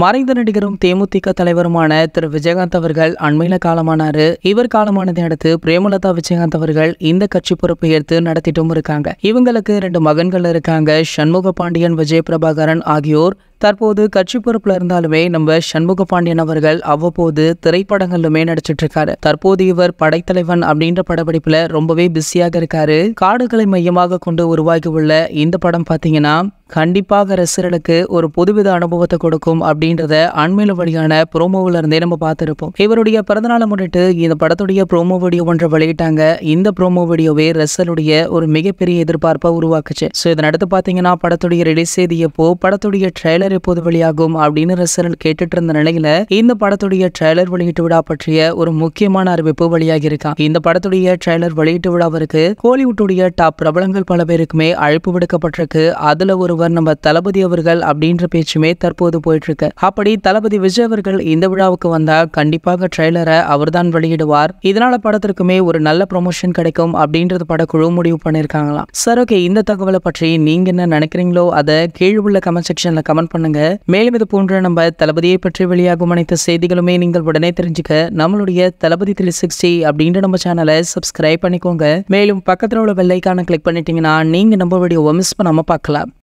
மறைந்த நடிகரும் தேமுதிக தலைவருமான திரு விஜயகாந்த் அவர்கள் அண்மையில காலமானாரு இவர் காலமானதை அடுத்து பிரேமலதா விஜயகாந்த் அவர்கள் இந்த கட்சி பொறுப்பை ஏற்று நடத்திட்டும் இருக்காங்க இவங்களுக்கு ரெண்டு மகன்கள் இருக்காங்க சண்முக பாண்டியன் விஜய் பிரபாகரன் ஆகியோர் தற்போது கட்சி பொறுப்புல இருந்தாலுமே நம்ம சண்முக பாண்டியன் அவர்கள் அவ்வப்போது திரைப்படங்களிலுமே நடிச்சிட்டு இருக்காரு தற்போது இவர் படைத்தலைவன் அப்படின்ற படப்பிடிப்புல ரொம்பவே பிஸியாக இருக்காரு காடுகளை மையமாக கொண்டு உருவாகி உள்ள இந்த படம் பாத்தீங்கன்னா கண்டிப்பாக ரசிகர்களுக்கு ஒரு புதுவித அனுபவத்தை கொடுக்கும் அப்படின்றத அண்மையில வழியான ப்ரோமோவில இருந்தே நம்ம பார்த்திருப்போம் இவருடைய பிறந்தநாளை முன்னிட்டு இந்த படத்துடைய ப்ரோமோ வீடியோ ஒன்றை வெளியிட்டாங்க இந்த ப்ரோமோ வீடியோவே ரசிகருடைய ஒரு மிகப்பெரிய எதிர்பார்ப்பை உருவாக்குச்சு ஸோ இதனடுத்து அடுத்து பார்த்தீங்கன்னா படத்துடைய ரிலீஸ் செய்தியப்போ படத்துடைய ட்ரெய்லர் ட்ரெய்லர் எப்போது வெளியாகும் அப்படின்னு ரசிகர்கள் கேட்டுட்டு இருந்த நிலையில இந்த படத்துடைய ட்ரெய்லர் வெளியீட்டு விழா பற்றிய ஒரு முக்கியமான அறிவிப்பு வெளியாகி இருக்கா இந்த படத்துடைய ட்ரெய்லர் வெளியீட்டு விழாவிற்கு கோலிவுட்டுடைய டாப் பிரபலங்கள் பல பேருக்குமே அழைப்பு விடுக்கப்பட்டிருக்கு அதுல ஒருவர் நம்ம தளபதி அவர்கள் அப்படின்ற பேச்சுமே தற்போது போயிட்டு இருக்கு அப்படி தளபதி விஜய் அவர்கள் இந்த விழாவுக்கு வந்தா கண்டிப்பாக ட்ரெய்லரை அவர்தான் வெளியிடுவார் இதனால படத்திற்குமே ஒரு நல்ல ப்ரொமோஷன் கிடைக்கும் அப்படின்றது படக்குழு முடிவு பண்ணிருக்காங்களாம் சார் ஓகே இந்த தகவலை பற்றி நீங்க என்ன நினைக்கிறீங்களோ அதை கீழ் உள்ள கமெண்ட் செக்ஷன்ல கமெண்ட் பண்ணுங்க மேலும் இது போன்ற நம்ம தளபதியை பற்றி வெளியாகும் அனைத்து செய்திகளுமே நீங்கள் உடனே தெரிஞ்சுக்க நம்மளுடைய தளபதி த்ரீ சிக்ஸ்டி அப்படின்ற நம்ம சேனலை சப்ஸ்கிரைப் பண்ணிக்கோங்க மேலும் பக்கத்தில் உள்ள வெள்ளைக்கான கிளிக் பண்ணிட்டீங்கன்னா நீங்க நம்ம வீடியோவை மிஸ் பண்ணாம பார்க்கலாம்